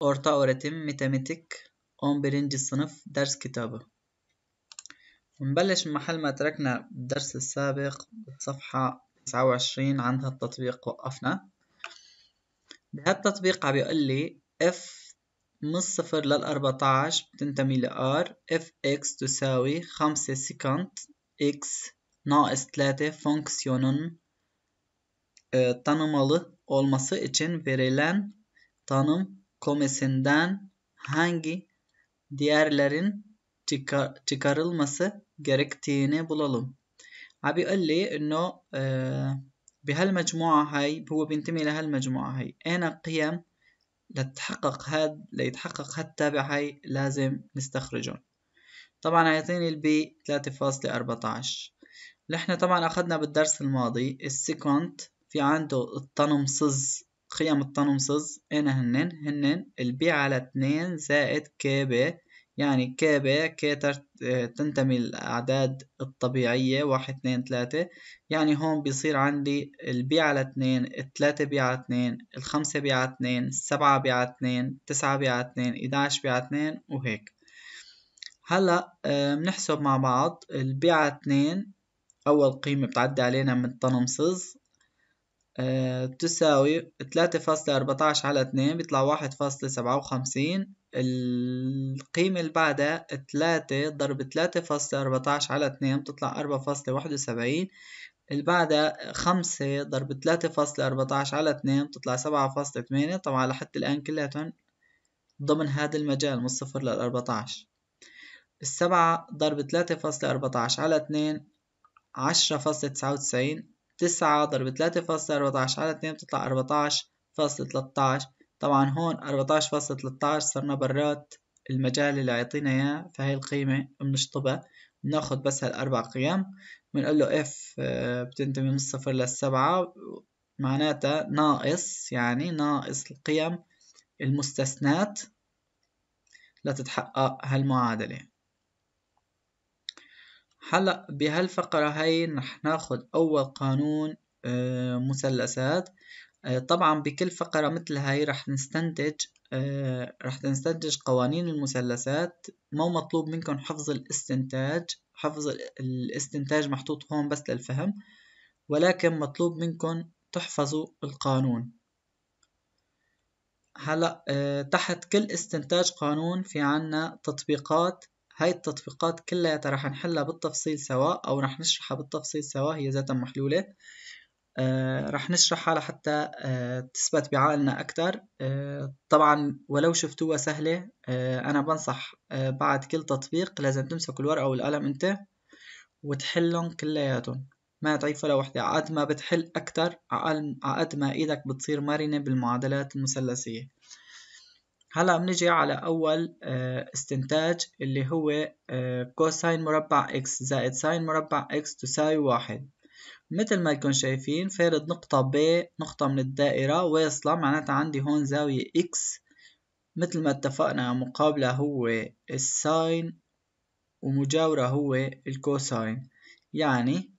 Ortaöğretim Matematik 11. Sınıf Ders Kitabı نبلش من محل ما تركنا بالدرس السابق بالصفحة 29 عند هالتطبيق وقفنا بهالتطبيق عم يقول لي اف من الصفر لل 14 بتنتمي ل R اف اكس تساوي 5 سكند اكس ناقص 3 فانكسيونون ıı, tanımalı olması için verilen tanım komesinden hangi diğerlerin çıkar, çıkarılması gerektiğini bulalım عم لي انه آه بهالمجموعة هاي هو بينتمي لهالمجموعة هاي أنا قيم لتحقق هاد ليتحقق هاد التابع هاي لازم نستخرجهم طبعا هيعطيني البي 3.14 نحن طبعا أخذنا بالدرس الماضي السيكونت في عنده التنمصز قيم التنمصز أنا هنن هنن البي على 2 زائد كي بي يعني ك ب آه، تنتمي الأعداد الطبيعية واحد اثنين ثلاثة يعني هون بيصير عندي البي على اثنين الثلاثة بي على اثنين الخمسة بي على اثنين السبعة بي على اثنين تسعة بي على اثنين إداعش بي على اثنين وهيك هلأ آه، بنحسب مع بعض البي على اثنين أول قيمة بتعدي علينا من تنمصص آه، تساوي تلاتة فاصلة أربعتاعش على اثنين بيطلع واحد فاصلة سبعة وخمسين القيمة اللي بعدها تلاتة ضرب تلاتة فاصلة أربعتاش على اتنين بتطلع أربعة فاصلة واحد وسبعين اللي بعدها خمسة ضرب تلاتة فاصلة أربعتاش على اتنين بتطلع سبعة فاصلة تمانية طبعا لحد الآن كلياتهم ضمن هذا المجال من الصفر للأربعتاش السبعة ضرب تلاتة فاصلة أربعتاش على اتنين عشرة فاصلة تسعة وتسعين تسعة ضرب تلاتة فاصلة أربعتاش على اتنين بتطلع أربعتاش فاصلة تلتاش طبعا هون 14.13 فاصلة تلتاش صرنا برات المجال اللي عيطينا إياه فهي القيمة بنشطبها بناخد بس هالأربع قيم بنقول له اف آه، بتنتمي من الصفر للسبعة معناتها ناقص يعني ناقص القيم المستثنات لتتحقق هالمعادلة هلا بهالفقرة هاي رح ناخد أول قانون آه، مثلثات آه، طبعا بكل فقرة مثل هاي رح نستنتج آه، رح نستنتج قوانين المثلثات مو مطلوب منكم حفظ الاستنتاج حفظ الاستنتاج محطوط هون بس للفهم ولكن مطلوب منكم تحفظوا القانون هلا آه، تحت كل استنتاج قانون في عنا تطبيقات هاي التطبيقات كلها رح نحلها بالتفصيل سوا أو رح نشرحها بالتفصيل سوا هي ذاتا محلولة آه، رح نشرحها لحتى آه، تثبت بعقلنا أكتر آه، طبعا ولو شفتوها سهلة أنا بنصح بعد كل تطبيق لازم تمسك الورقة والقلم أنت وتحلهم كلياتهم ما تعيب ولا وحدة عقد ما بتحل أكتر عقد ما إيدك بتصير مرنة بالمعادلات المثلثية هلا بنجي على أول استنتاج اللي هو كوساين مربع إكس زائد ساين مربع إكس تساوي واحد مثل ما لكم شايفين فارد نقطة ب نقطة من الدائرة واصلة معناتها عندي هون زاوية إكس مثل ما اتفقنا مقابلة هو الساين ومجاورة هو الكوساين يعني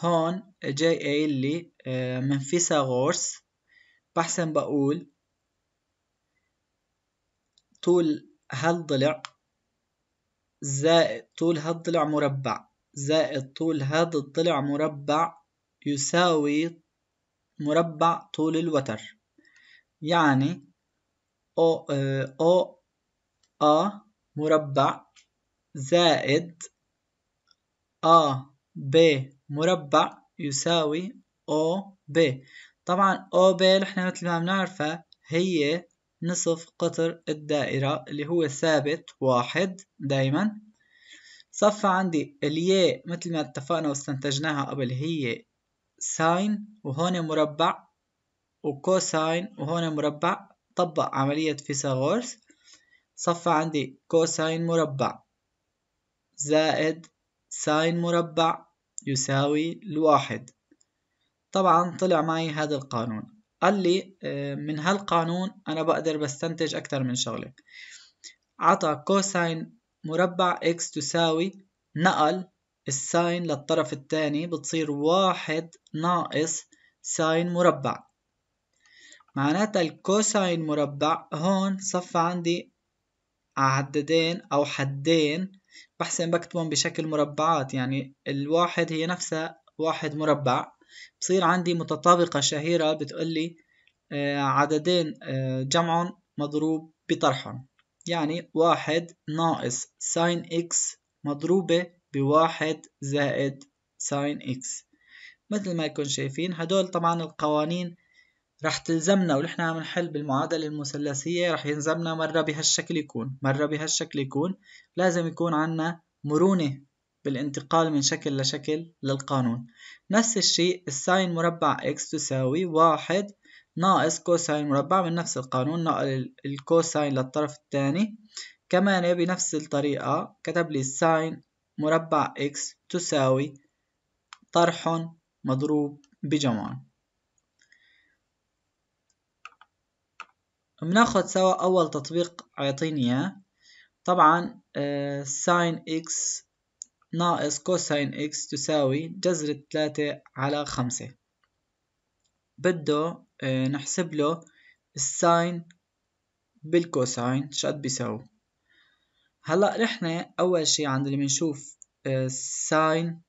هون جاي قايل لي آه، من فيثاغورس بحسن بقول طول هالضلع زائد طول هالضلع مربع زائد طول هذا الضلع مربع يساوي مربع طول الوتر يعني أو أو أ مربع زائد أ ب مربع يساوي أو ب طبعا أو ب نحن مثل ما بنعرفها هي نصف قطر الدائرة اللي هو ثابت واحد دايما صفى عندي الياء مثل ما اتفقنا واستنتجناها قبل هي ساين وهون مربع وكوساين وهون مربع طبق عملية فيثاغورس صفى عندي كوساين مربع زائد ساين مربع يساوي الواحد طبعا طلع معي هذا القانون قال لي آه، من هالقانون أنا بقدر بستنتج أكثر من شغلة عطى كوساين مربع x تساوي نقل الساين للطرف الثاني بتصير واحد ناقص ساين مربع معناتها الكوساين مربع هون صفى عندي عددين أو حدين بحسن بكتبهم بشكل مربعات يعني الواحد هي نفسها واحد مربع بصير عندي متطابقة شهيرة بتقول لي آه، عددين آه، جمعهم مضروب بطرحهم يعني واحد ناقص ساين إكس مضروبة بواحد زائد ساين إكس مثل ما يكون شايفين هدول طبعا القوانين رح تلزمنا ونحن عم نحل بالمعادلة المثلثية رح يلزمنا مرة بهالشكل يكون مرة بهالشكل يكون لازم يكون عنا مرونة بالانتقال من شكل لشكل للقانون نفس الشيء الساين مربع x تساوي واحد ناقص كوساين مربع من نفس القانون نقل الكوساين للطرف الثاني كمان بنفس الطريقة كتب لي ساين مربع إكس تساوي طرح مضروب بجمر بناخد سوا أول تطبيق عيطيني إياه طبعا ساين آه، إكس ناقص كوساين إكس تساوي جذر 3 على 5 بده آه، نحسب له الساين بالكوساين شقد بيساوي هلا نحن اول شي عند اللي بنشوف آه، ساين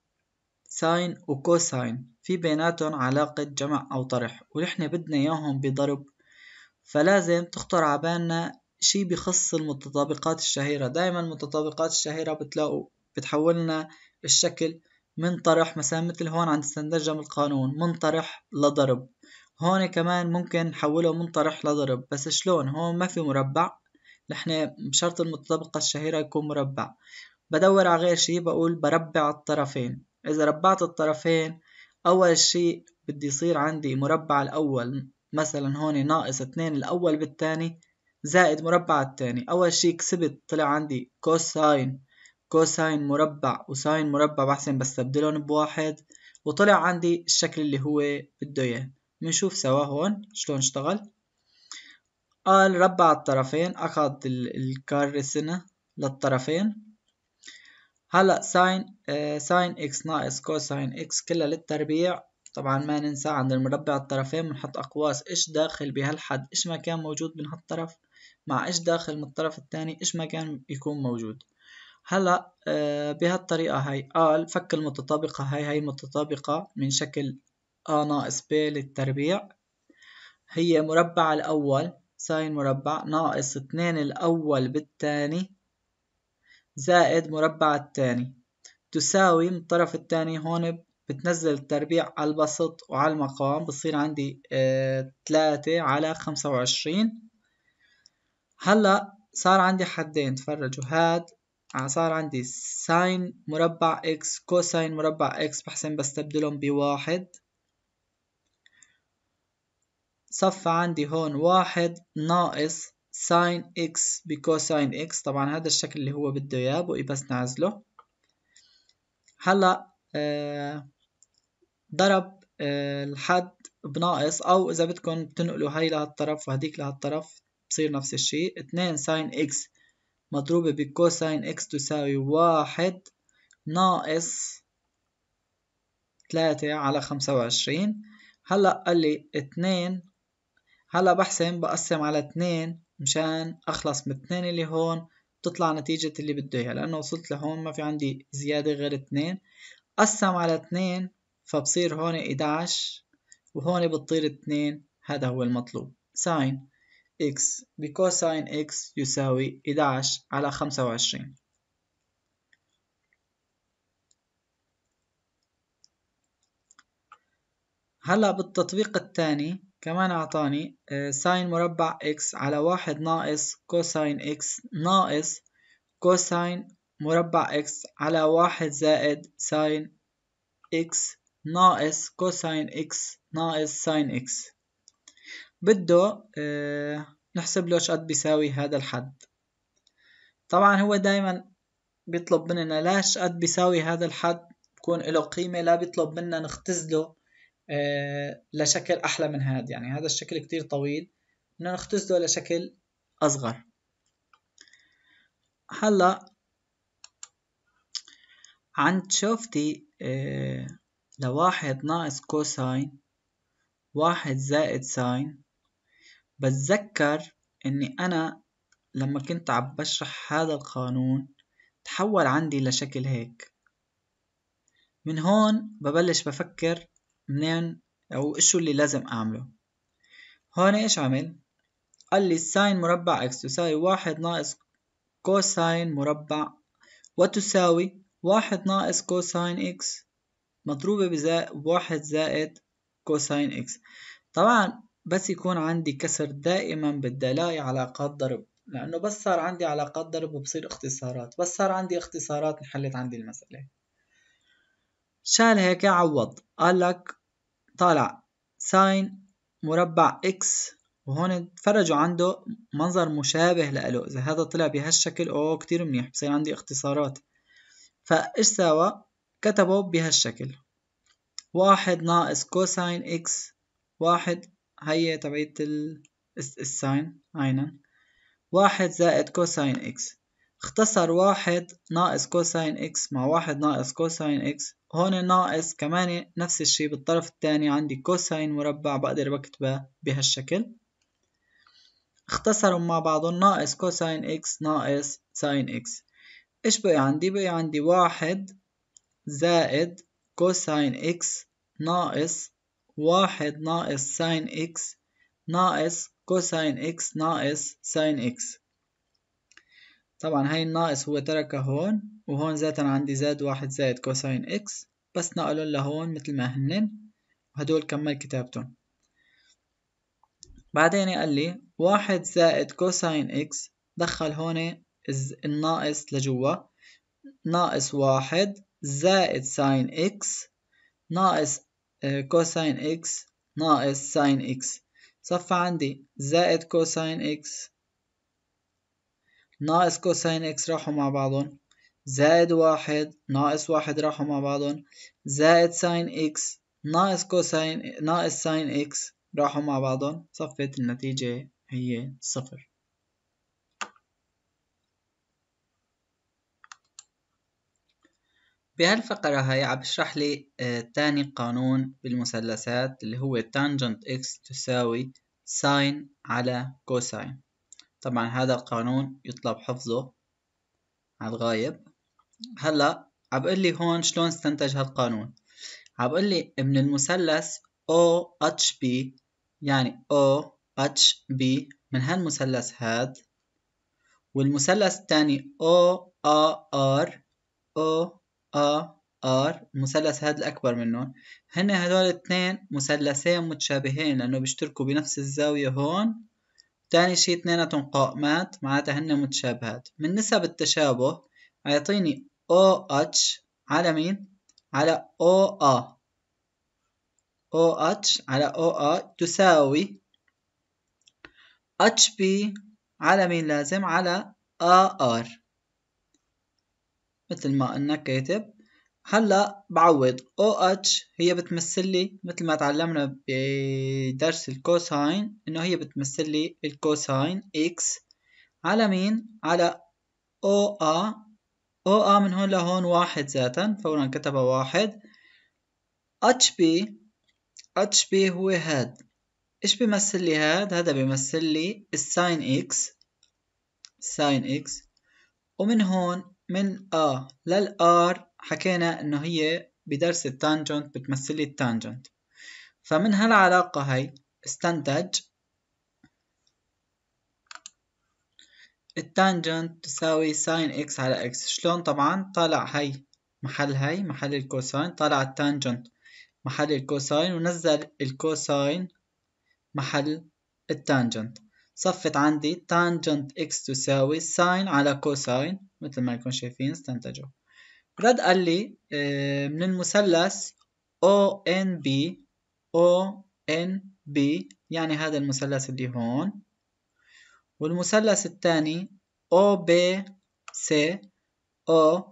ساين وكوساين في بيناتهم علاقة جمع أو طرح ونحن بدنا إياهم بضرب فلازم تخطر عبالنا شي بخص المتطابقات الشهيرة دايما المتطابقات الشهيرة بتلاقوا بتحولنا الشكل من طرح مثلا مثل هون عند استنتاج القانون من طرح لضرب هون كمان ممكن نحوله من طرح لضرب بس شلون هون ما في مربع نحن بشرط المتطابقة الشهيرة يكون مربع بدور على غير شي بقول بربع الطرفين إذا ربعت الطرفين أول شي بدي يصير عندي مربع الأول مثلا هون ناقص اتنين الأول بالتاني زائد مربع التاني أول شي كسبت طلع عندي كوساين كوساين مربع وساين مربع بحسن بستبدلهم بواحد وطلع عندي الشكل اللي هو بده إياه بنشوف سوا هون شلون اشتغل قال ربع الطرفين أخذ سنة للطرفين هلأ ساين آه ساين إكس ناقص كوساين إكس كلها للتربيع طبعا ما ننسى عند المربع الطرفين بنحط أقواس إيش داخل بهالحد إيش ما كان موجود من هالطرف مع إيش داخل من الطرف الثاني إيش ما كان يكون موجود هلأ آه بهالطريقة هاي قال فك المتطابقة هاي هاي متطابقه من شكل أ ناقص ب للتربيع هي مربع الأول ساين مربع ناقص اتنين الأول بالتاني زائد مربع التاني تساوي من الطرف التاني هون بتنزل التربيع على البسط وعلى المقام بصير عندي تلاتة على خمسة وعشرين هلأ صار عندي حدين تفرجوا هاد آه، صار عندي ساين مربع اكس كوساين مربع اكس بحسن بستبدلهم بواحد صفى عندي هون واحد ناقص ساين اكس بكوساين اكس طبعا هذا الشكل اللي هو بده اياه بقي بس نعزله هلا آه ضرب آه الحد بناقص او اذا بدكم بتنقلوا هاي لهالطرف وهديك لهالطرف بصير نفس الشيء 2 ساين اكس مضروبة بكوساين اكس تساوي واحد ناقص تلاتة على خمسة وعشرين هلا قال لي اتنين هلا بحسن بقسم على اتنين مشان أخلص من اتنين اللي هون بتطلع نتيجة اللي بده إياها لأنه وصلت لهون ما في عندي زيادة غير اتنين قسم على اتنين فبصير هون 11 وهون بتطير اتنين هذا هو المطلوب ساين x بكوساين x يساوي 11 على 25 هلا بالتطبيق الثاني كمان أعطاني آه، ساين مربع إكس على واحد ناقص كوساين إكس ناقص كوساين مربع إكس على واحد زائد ساين إكس ناقص كوساين إكس ناقص ساين إكس بده آه، نحسب له شقد بيساوي هذا الحد طبعا هو دايما بيطلب مننا لا شقد بيساوي هذا الحد بكون له قيمة لا بيطلب منا نختزله آه، لشكل أحلى من هذا يعني هذا الشكل كتير طويل بدنا نختزله لشكل أصغر هلا عند شوفتي آه، لواحد ناقص كوساين واحد زائد ساين بتذكر اني انا لما كنت عم بشرح هذا القانون تحول عندي لشكل هيك من هون ببلش بفكر منين أو شو اللي لازم أعمله هون إيش عمل؟ قال لي ساين مربع إكس تساوي واحد ناقص كوساين مربع وتساوي واحد ناقص كوساين إكس مضروبة بزائد واحد زائد كوساين إكس طبعا بس يكون عندي كسر دائما بدي ألاقي علاقات ضرب لأنه بس صار عندي علاقات ضرب وبصير اختصارات بس صار عندي اختصارات انحلت عندي المسألة شال هيك عوض قال لك طالع ساين مربع اكس وهون تفرجوا عنده منظر مشابه لإله إذا هذا طلع بهالشكل أوه كتير منيح بصير عندي اختصارات فإيش ساوى؟ كتبه بهالشكل واحد ناقص كوساين إكس واحد هي تبعية الساين عينا واحد زائد كوساين إكس اختصر واحد ناقص كوساين اكس مع واحد ناقص كوساين اكس هون ناقص كمان نفس الشي بالطرف الثاني عندي كوساين مربع بقدر بكتبه بهالشكل اختصروا مع بعضهم ناقص كوساين اكس ناقص ساين اكس ايش بقي عندي بقي عندي واحد زائد كوساين اكس ناقص واحد ناقص ساين اكس ناقص كوساين اكس ناقص ساين اكس طبعا هاي الناقص هو تركه هون وهون ذاتا عندي زاد واحد زائد كوساين إكس بس نقلهم لهون مثل ما هنن وهدول كمل كتابتهم بعدين قال لي واحد زائد كوساين إكس دخل هون الناقص لجوا ناقص واحد زائد ساين إكس ناقص آه، كوساين إكس ناقص ساين إكس صفى عندي زائد كوساين إكس ناقص كوساين اكس راحوا مع بعضهم زائد واحد ناقص واحد راحوا مع بعضهم زائد ساين اكس ناقص كوساين ناقص ساين اكس راحوا مع بعضهم صفت النتيجة هي صفر بهالفقرة هاي عم بشرح لي آه، تاني قانون بالمثلثات اللي هو تانجنت اكس تساوي ساين على كوساين طبعا هذا القانون يطلب حفظه على الغايب هلا عم لي هون شلون استنتج هالقانون عم لي من المثلث او اتش بي يعني او اتش بي من هالمثلث هاد والمثلث الثاني او ار المثلث هاد الأكبر منهم هن هدول الاثنين مثلثين متشابهين لأنه بيشتركوا بنفس الزاوية هون تاني شي اثنيناتهم قائمات معناتها هن متشابهات من نسب التشابه او OH على مين؟ على OA OH على OA تساوي اتش بي على مين لازم؟ على AR مثل ما قلنا كاتب هلا بعوض او اتش هي بتمثل لي مثل ما تعلمنا بدرس الكوساين انه هي بتمثل لي الكوساين اكس على مين على او ا او ا من هون لهون واحد ذاتا فورا كتبها واحد اتش بي اتش بي هو هاد ايش بيمثل لي هاد هذا بيمثل لي الساين اكس ساين اكس ومن هون من ا للار حكينا إنه هي بدرس التانجنت بتمثل لي التانجنت فمن هالعلاقة هي استنتج التانجنت تساوي ساين اكس على اكس شلون طبعا طلع هي محل هي محل الكوساين طلع التانجنت محل الكوساين ونزل الكوساين محل التانجنت صفت عندي تانجنت اكس تساوي ساين على كوساين مثل ما يكون شايفين استنتجوا رد قال لي آه، من المثلث ONB ONB يعني هذا المثلث اللي هون والمثلث الثاني OBC OBC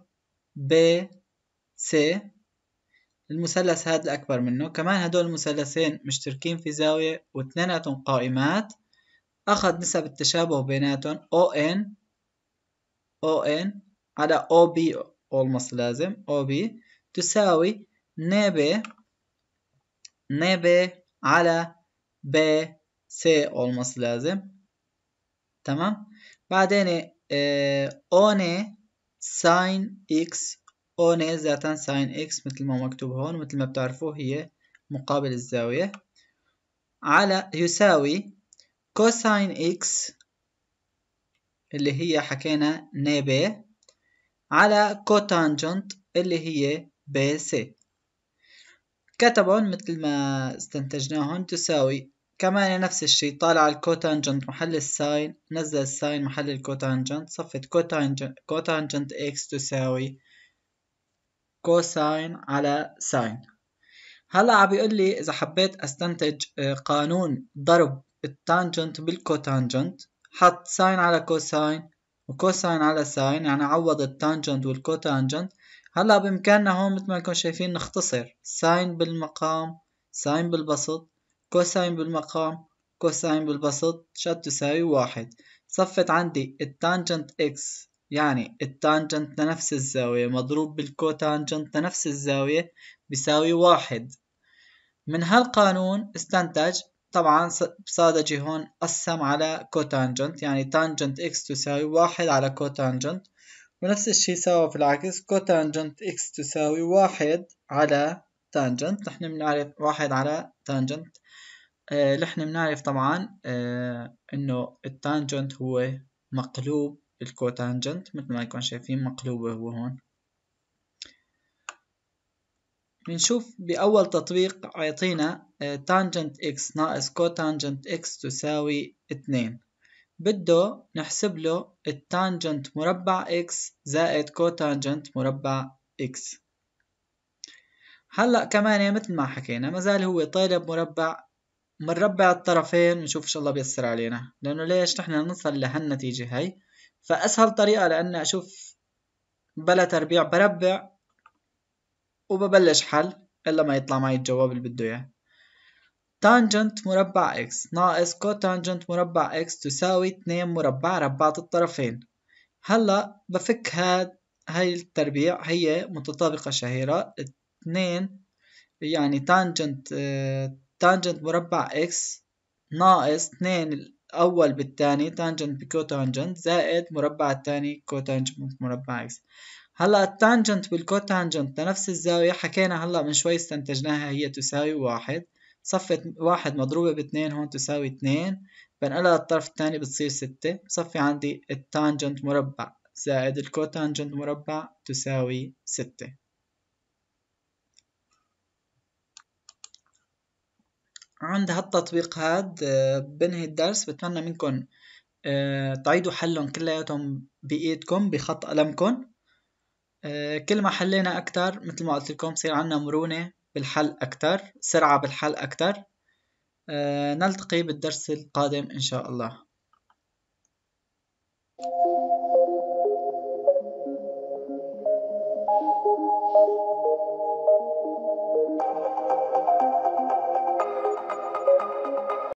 المثلث هذا الأكبر منه كمان هدول المثلثين مشتركين في زاوية واثنيناتهم قائمات أخذ نسب التشابه بيناتهم ON ON على OB olması lazım. OB تساوي NB NB على BC olması lazım. Tamam. Badene e, ON sin X ON zaten sin X مثل ما مكتوب هون مثل ما بتعرفوا هي مقابل الزاوية على يساوي كوساين X اللي هي حكينا نيبي على كوتانجنت اللي هي بي سي كتبهم مثل ما استنتجناهم تساوي كمان نفس الشيء طالع الكوتانجنت محل الساين نزل الساين محل الكوتانجنت صفت كوتانجنت كوتانجنت اكس تساوي كوساين على ساين هلا عم بيقول لي اذا حبيت استنتج آه، قانون ضرب التانجنت بالكوتانجنت حط ساين على كوساين وكوساين على ساين يعني عوض التانجنت والكوتانجنت هلا بامكاننا هون مثل ما انكم شايفين نختصر ساين بالمقام ساين بالبسط كوساين بالمقام كوساين بالبسط شد تساوي واحد صفت عندي التانجنت اكس يعني التانجنت لنفس الزاوية مضروب بالكوتانجنت لنفس الزاوية بيساوي واحد من هالقانون استنتج طبعا بصادجي هون قسم على كوتانجنت يعني تانجنت اكس تساوي واحد على كوتانجنت ونفس الشيء سوا في العكس كوتانجنت اكس تساوي واحد على تانجنت نحن بنعرف واحد على تانجنت آه بنعرف طبعا آه انه التانجنت هو مقلوب الكوتانجنت مثل ما يكون شايفين مقلوبة هو هون بنشوف بأول تطبيق عيطينا تانجنت اكس ناقص كوتانجنت اكس تساوي اتنين بده نحسب له التانجنت مربع اكس زائد كوتانجنت مربع اكس هلا كمان مثل ما حكينا ما زال هو طالب مربع بنربع الطرفين نشوف شاء الله بيسر علينا لانه ليش نحن نصل لهالنتيجة هاي فاسهل طريقة لان اشوف بلا تربيع بربع وببلش حل إلا ما يطلع معي الجواب اللي بده إياه تانجنت مربع اكس ناقص كوتانجنت مربع اكس تساوي 2 مربع ربعة الطرفين هلا بفك هاد هاي التربيع هي متطابقة شهيرة 2 يعني تانجنت تانجنت مربع اكس ناقص 2 الأول بالتاني تانجنت بكوتانجنت زائد مربع التاني كوتانجنت مربع اكس هلا التانجنت والكوتانجنت لنفس الزاوية حكينا هلا من شوي استنتجناها هي تساوي واحد صفت واحد مضروبة باثنين هون تساوي اثنين بنقلها للطرف الثاني بتصير ستة بصفي عندي التانجنت مربع زائد الكوتانجنت مربع تساوي ستة عند هالتطبيق هاد آه، بنهي الدرس بتمنى منكم آه، تعيدوا حلهم كلياتهم بإيدكم بخط قلمكم آه، كل ما حلينا أكتر مثل ما قلت لكم بصير عنا مرونة بالحل أكتر سرعة بالحل أكتر آه، نلتقي بالدرس القادم إن شاء الله